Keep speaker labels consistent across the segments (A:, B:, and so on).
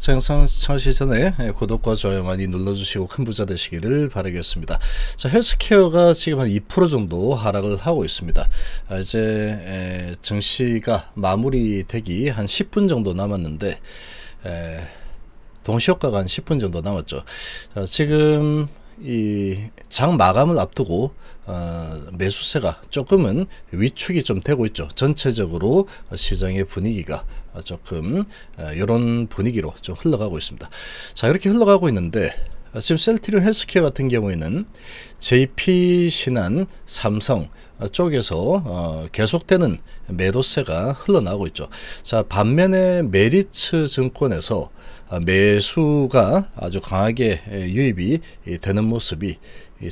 A: 생선 청취 전에 구독과 좋아요 많이 눌러주시고 큰 부자 되시기를 바라겠습니다. 자, 헬스케어가 지금 한 2% 정도 하락을 하고 있습니다. 아, 이제 증시가 마무리되기 한 10분 정도 남았는데 동시효과가 한 10분 정도 남았죠. 지금 이장 마감을 앞두고 어, 매수세가 조금은 위축이 좀 되고 있죠. 전체적으로 시장의 분위기가 조금 이런 어, 분위기로 좀 흘러가고 있습니다. 자 이렇게 흘러가고 있는데 지금 셀트리온 헬스케어 같은 경우에는 JP신한, 삼성, 어, 쪽에서 어, 계속되는 매도세가 흘러나오고 있죠. 자 반면에 메리츠 증권에서 어, 매수가 아주 강하게 유입이 되는 모습이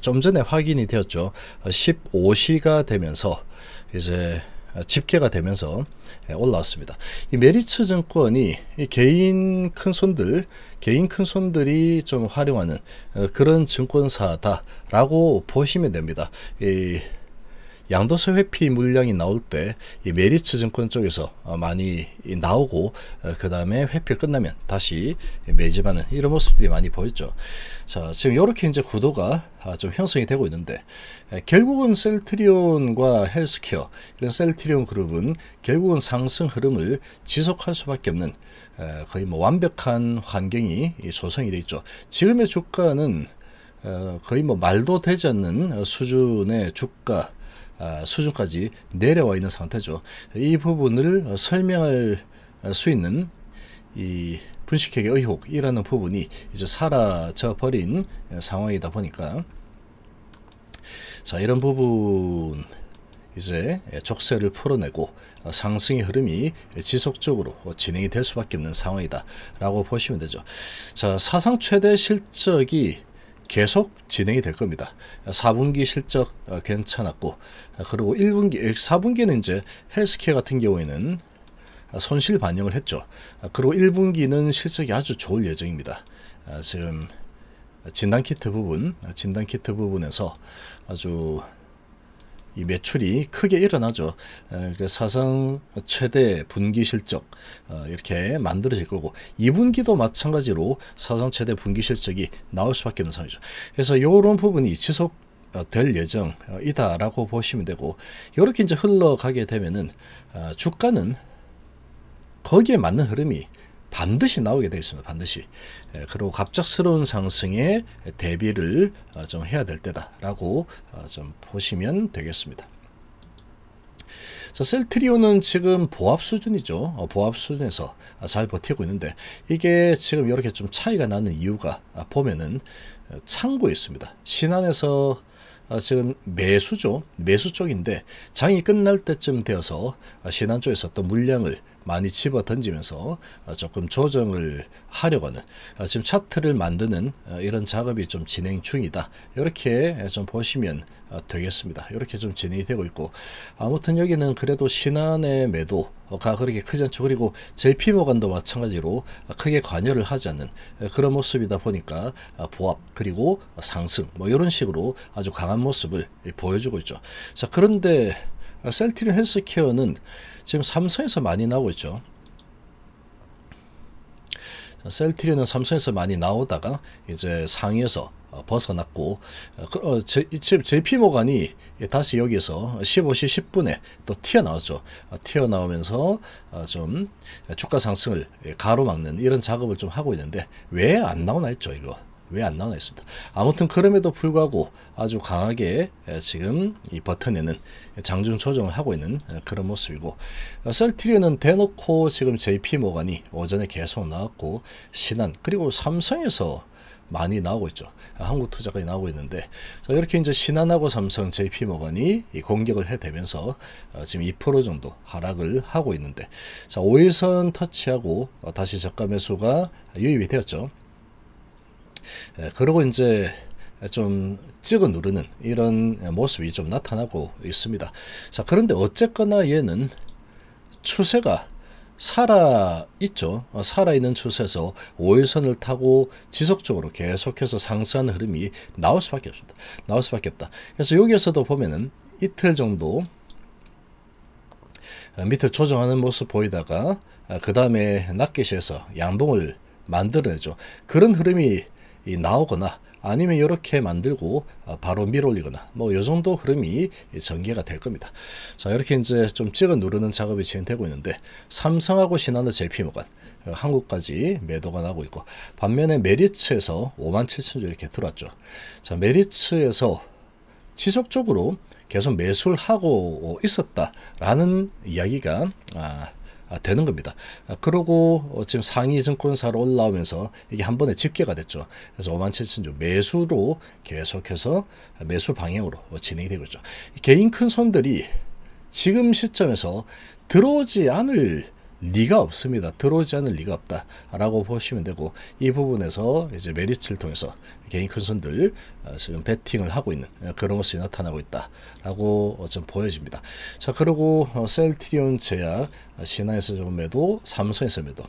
A: 좀 전에 확인이 되었죠. 15시가 되면서 이제 집계가 되면서 올라왔습니다. 이 메리츠 증권이 개인 큰손들, 개인 큰손들이 좀 활용하는 그런 증권사다라고 보시면 됩니다. 양도세 회피 물량이 나올 때 이 메리츠 증권 쪽에서 어, 많이 나오고 어, 그 다음에 회피 끝나면 다시 매집하는 이런 모습들이 많이 보였죠. 자 지금 이렇게 이제 구도가 아, 좀 형성이 되고 있는데 결국은 셀트리온과 헬스케어 이런 셀트리온 그룹은 결국은 상승 흐름을 지속할 수밖에 없는 거의 뭐 완벽한 환경이 조성이 돼 있죠. 지금의 주가는 어, 거의 뭐 말도 되지 않는 수준의 주가 아, 수준까지 내려와 있는 상태죠. 이 부분을 설명할 수 있는 이 분식회계 의혹이라는 부분이 이제 사라져 버린 상황이다 보니까 자 이런 부분 이제 족쇄를 풀어내고 상승의 흐름이 지속적으로 진행이 될 수밖에 없는 상황이다 라고 보시면 되죠. 자 사상 최대 실적이 계속 진행이 될 겁니다. 4분기 실적 어, 괜찮았고 그리고 1분기, 4분기는 이제 헬스케어 같은 경우에는 어, 손실 반영을 했죠. 어, 그리고 1분기는 실적이 아주 좋을 예정입니다. 지금 진단키트 부분, 진단키트 부분에서 아주 이 매출이 크게 일어나죠. 그 사상 최대 분기 실적 어, 이렇게 만들어질 거고 2분기도 마찬가지로 사상 최대 분기 실적이 나올 수밖에 없는 상황이죠. 그래서 이런 부분이 지속 어, 될 예정이다라고 보시면 되고 이렇게 이제 흘러가게 되면은 어, 주가는 거기에 맞는 흐름이 반드시 나오게 되어 있습니다. 반드시. 예, 그리고 갑작스러운 상승에 대비를 어, 좀 해야 될 때다라고 어, 좀 보시면 되겠습니다. 자, 셀트리온은 지금 보합 수준이죠. 어, 보합 수준에서 아, 잘 버티고 있는데 이게 지금 이렇게 좀 차이가 나는 이유가 아, 보면은 창고에 있습니다. 신안에서 지금 매수죠. 매수 쪽인데 장이 끝날 때쯤 되어서 아, 신안 쪽에서 또 물량을 많이 집어 던지면서 어, 조금 조정을 하려고 하는 어, 지금 차트를 만드는 어, 이런 작업이 좀 진행 중이다. 이렇게 좀 보시면 되겠습니다. 이렇게 좀 진행이 되고 있고 아무튼 여기는 그래도 신한의 매도가 그렇게 크지 않죠. 그리고 JP 모간도 마찬가지로 크게 관여를 하지 않는 그런 모습이다 보니까 보합 그리고 상승 뭐 이런 식으로 아주 강한 모습을 보여주고 있죠. 자 그런데 셀트리 헬스케어는 지금 삼성에서 많이 나오고 있죠. 셀트리온 삼성에서 많이 나오다가 이제 상위에서 어, 벗어났고 어, 어, 지금 JP모간이 다시 여기서 15시 10분에 또 튀어나왔죠. 튀어나오면서 좀 주가 상승을 예, 가로막는 이런 작업을 좀 하고 있는데 왜 안 나오나 했죠 이거. 왜안 나오나 했습니다. 아무튼 그럼에도 불구하고 아주 강하게 지금 이 버튼에는 장중 조정을 하고 있는 그런 모습이고 어, 셀트리온은 대놓고 지금 JP 모간이 오전에 계속 나왔고 신한 그리고 삼성에서 많이 나오고 있죠. 아, 한국 투자까 나오고 있는데 자, 이렇게 이제 신한하고 삼성, JP 모건이 공격을 해대면서 어, 지금 2% 정도 하락을 하고 있는데 자 5일선 터치하고 어, 다시 저가 매수가 유입이 되었죠. 그러고 이제 좀 찍어 누르는 이런 모습이 좀 나타나고 있습니다. 자, 그런데 어쨌거나 얘는 추세가 살아있죠. 어, 살아있는 추세에서 5일선을 타고 지속적으로 계속해서 상승하는 흐름이 나올 수밖에 없습니다. 나올 수밖에 없다. 그래서 여기에서도 보면은 이틀 정도 어, 밑을 조정하는 모습 보이다가 어, 그 다음에 낚시에서 양봉을 만들어내죠. 그런 흐름이 나오거나 아니면 이렇게 만들고 어, 바로 밀올리거나 어뭐요 정도 흐름이 전개가 될 겁니다. 자 이렇게 이제 좀 찍어 누르는 작업이 진행되고 있는데 삼성하고 신한의 JP모간 어, 한국까지 매도가 나고 있고 반면에 메리츠에서 57,000주 이렇게 들어왔죠. 자 메리츠에서 지속적으로 계속 매수를 하고 있었다라는 이야기가 아, 아, 되는 겁니다. 아, 그러고 어, 지금 상위 증권사로 올라오면서 이게 한 번에 집계가 됐죠. 그래서 5만 7천 주 매수로 계속해서 매수 방향으로 진행이 되고 있죠. 개인 큰 손들이 지금 시점에서 들어오지 않을 리가 없습니다. 들어오지 않을 리가 없다라고 보시면 되고 이 부분에서 이제 메리츠를 통해서 개인 큰손들 어, 지금 베팅을 하고 있는 어, 그런 것이 나타나고 있다라고 좀 보여집니다. 자 그리고 어, 셀트리온 제약 신한에서 매도 삼성에서 매도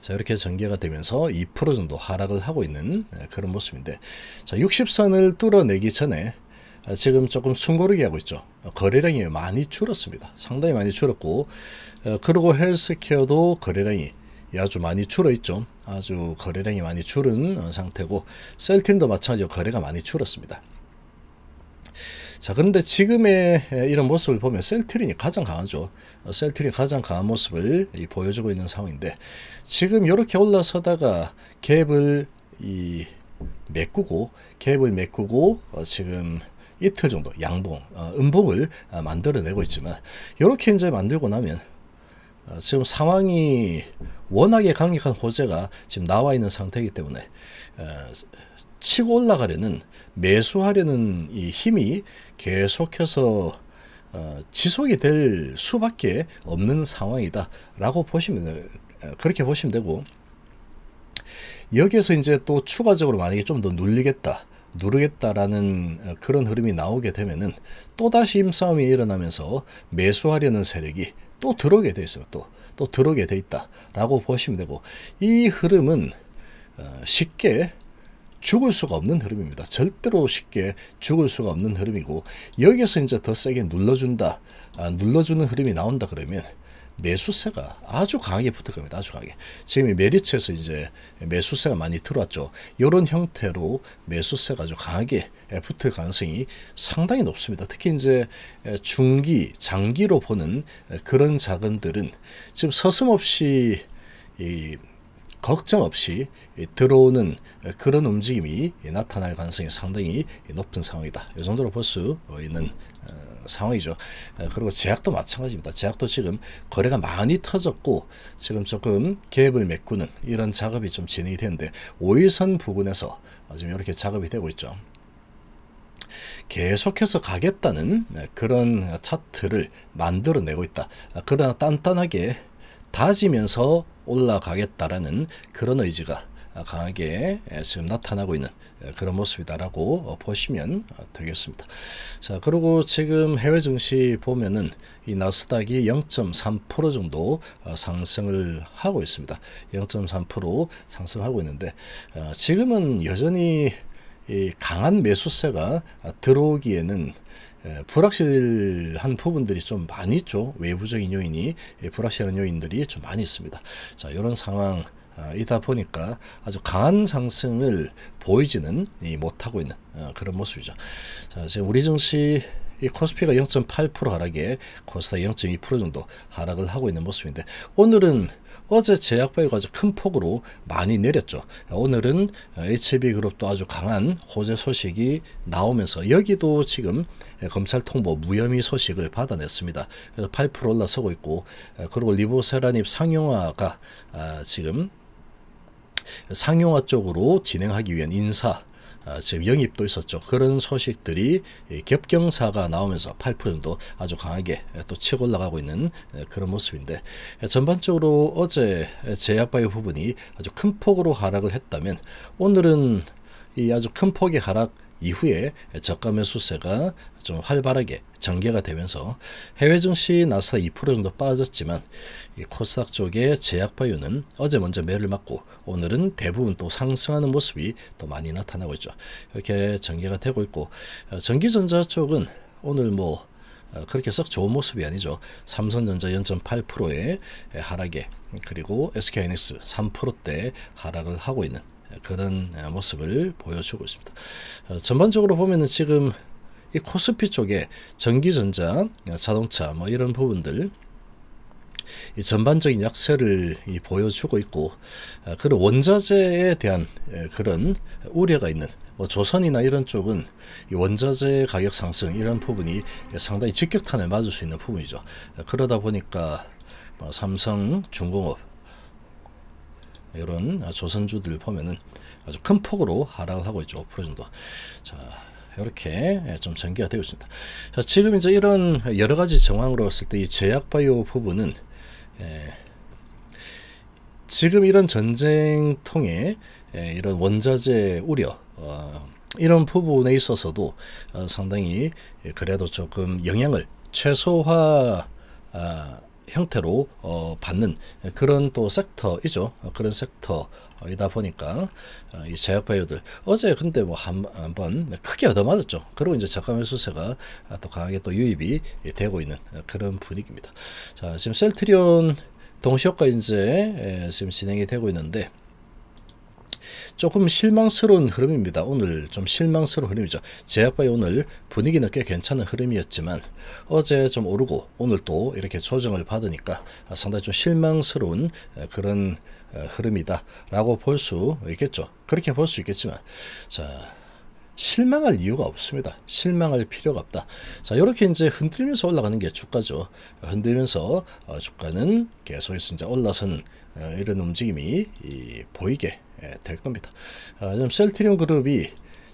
A: 자 이렇게 전개가 되면서 2% 정도 하락을 하고 있는 그런 모습인데 자 60선을 뚫어내기 전에 지금 조금 숨고르게 하고 있죠. 거래량이 많이 줄었습니다. 상당히 많이 줄었고 어, 그리고 헬스케어도 거래량이 아주 많이 줄어 있죠. 아주 거래량이 많이 줄은 상태고 셀틴도 마찬가지로 거래가 많이 줄었습니다. 자 그런데 지금의 이런 모습을 보면 셀트린이 가장 강하죠. 셀트린이 가장 강한 모습을 보여주고 있는 상황인데 지금 이렇게 올라서다가 갭을 이 메꾸고 갭을 메꾸고 어, 지금 이틀 정도 양봉, 어, 음봉을 어, 만들어내고 있지만 이렇게 이제 만들고 나면 어, 지금 상황이 워낙에 강력한 호재가 지금 나와 있는 상태이기 때문에 어, 치고 올라가려는 매수하려는 이 힘이 계속해서 어, 지속이 될 수밖에 없는 상황이다라고 보시면 어, 그렇게 보시면 되고 여기에서 이제 또 추가적으로 만약에 좀 더 눌리겠다 누르겠다라는 어, 그런 흐름이 나오게 되면은 또다시 힘싸움이 일어나면서 매수하려는 세력이 또 들어오게 돼 있어요. 또, 또 들어오게 돼 있다라고 보시면 되고 이 흐름은 어, 쉽게 죽을 수가 없는 흐름입니다. 절대로 쉽게 죽을 수가 없는 흐름이고 여기에서 이제 더 세게 눌러준다, 아, 눌러주는 흐름이 나온다 그러면 매수세가 아주 강하게 붙을 겁니다. 아주 강하게. 지금 이 메리츠에서 이제 매수세가 많이 들어왔죠. 이런 형태로 매수세가 아주 강하게 예, 붙을 가능성이 상당히 높습니다. 특히 이제 예, 중기, 장기로 보는 예, 그런 자금들은 지금 서슴없이 이 걱정 없이 들어오는 그런 움직임이 나타날 가능성이 상당히 높은 상황이다. 이 정도로 볼 수 있는 어, 상황이죠. 예, 그리고 제약도 마찬가지입니다. 제약도 지금 거래가 많이 터졌고 지금 조금 갭을 메꾸는 이런 작업이 좀 진행이 되는데 5일선 부분에서 지금 이렇게 작업이 되고 있죠. 계속해서 가겠다는 네, 그런 차트를 만들어내고 있다. 아, 그러나 단단하게 다지면서 올라가겠다라는 그런 의지가 강하게 예, 지금 나타나고 있는 예, 그런 모습이다라고 보시면 되겠습니다. 자, 그리고 지금 해외 증시 보면은 이 나스닥이 0.3% 정도 어, 상승을 하고 있습니다. 0.3% 상승하고 있는데 어, 지금은 여전히 강한 매수세가 들어오기에는 예, 불확실한 부분들이 좀 많이 있죠. 외부적인 요인이 불확실한 요인들이 좀 많이 있습니다. 자, 이런 상황 아, 이다 보니까 아주 강한 상승을 보이지는 못하고 있는 어, 그런 모습이죠. 자, 지금 우리 증시 이 코스피가 0.8% 하락에 코스닥 0.2% 정도 하락을 하고 있는 모습인데 오늘은 어제 제약바이가 아주 큰 폭으로 많이 내렸죠. 오늘은 HB그룹도 아주 강한 호재 소식이 나오면서 여기도 지금 검찰 통보 무혐의 소식을 받아냈습니다. 그래서 8% 올라서고 있고 어, 그리고 리보세라닙 상용화가 아, 지금 상용화 쪽으로 진행하기 위한 인사 아, 지금 영입도 있었죠. 그런 소식들이 겹경사가 나오면서 8%도 아주 강하게 또 치고 올라가고 있는 그런 모습인데 전반적으로 어제 제약바이오 부분이 아주 큰 폭으로 하락을 했다면 오늘은 이 아주 큰 폭의 하락 이후에 저가 매수세가 좀 활발하게 전개가 되면서 해외 증시 나스닥 2% 정도 빠졌지만 이 코스닥 쪽의 제약바이오는 어제 먼저 매를 맞고 오늘은 대부분 또 상승하는 모습이 또 많이 나타나고 있죠. 이렇게 전개가 되고 있고 어, 전기전자 쪽은 오늘 뭐 어, 그렇게 썩 좋은 모습이 아니죠. 삼성전자 0.8%의 하락에 그리고 SK이닉스 3%대 하락을 하고 있는 그런 모습을 보여주고 있습니다. 어, 전반적으로 보면은 지금 이 코스피 쪽에 전기전자, 어, 자동차 뭐 이런 부분들 전반적인 약세를 보여주고 있고 어, 그런 원자재에 대한 그런 우려가 있는 뭐 조선이나 이런 쪽은 원자재 가격 상승 이런 부분이 상당히 직격탄을 맞을 수 있는 부분이죠. 그러다 보니까 뭐 삼성, 중공업 이런 조선주들 보면은 아주 큰 폭으로 하락을 하고 있죠. 5% 정도. 자, 이렇게 좀 전개가 되고 있습니다. 자, 지금 이제 이런 여러 가지 정황으로 봤을 때 이 제약바이오 부분은 예, 지금 이런 전쟁 통해 예, 이런 원자재 우려 어, 이런 부분에 있어서도 어, 상당히 그래도 조금 영향을 최소화 어, 형태로 어, 받는 그런 또 섹터이죠. 어, 그런 섹터이다 보니까 어, 이 제약 바이오들 어제 근데 뭐 한번 한 크게 얻어맞았죠. 그리고 이제 저가 매수세가 또 강하게 또 유입이 되고 있는 그런 분위기입니다. 자 지금 셀트리온 동시효과 이제 지금 진행이 되고 있는데 조금 실망스러운 흐름입니다. 오늘 좀 실망스러운 흐름이죠. 제약바이 오늘 분위기는 꽤 괜찮은 흐름이었지만 어제 좀 오르고 오늘 또 이렇게 조정을 받으니까 상당히 좀 실망스러운 그런 흐름이다 라고 볼 수 있겠죠. 그렇게 볼 수 있겠지만 자 실망할 이유가 없습니다. 실망할 필요가 없다. 자, 이렇게 이제 흔들면서 올라가는 게 주가죠. 흔들면서 어, 주가는 계속해서 이제 올라서는 어, 이런 움직임이 보이게 예, 될 겁니다. 지금 아, 셀트리온 그룹이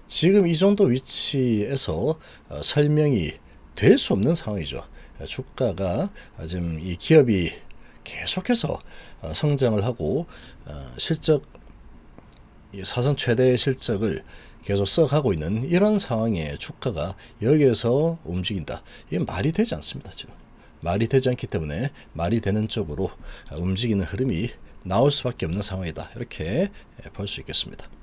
A: 지금 이 정도 위치에서 어, 설명이 될 수 없는 상황이죠. 예, 주가가 아, 지금 이 기업이 계속해서 어, 성장을 하고 실적 사상 최대의 실적을 계속 써가고 있는 이런 상황에 주가가 여기에서 움직인다. 이게 말이 되지 않습니다. 지금. 말이 되지 않기 때문에 말이 되는 쪽으로 움직이는 흐름이 나올 수밖에 없는 상황이다. 이렇게 볼 수 있겠습니다.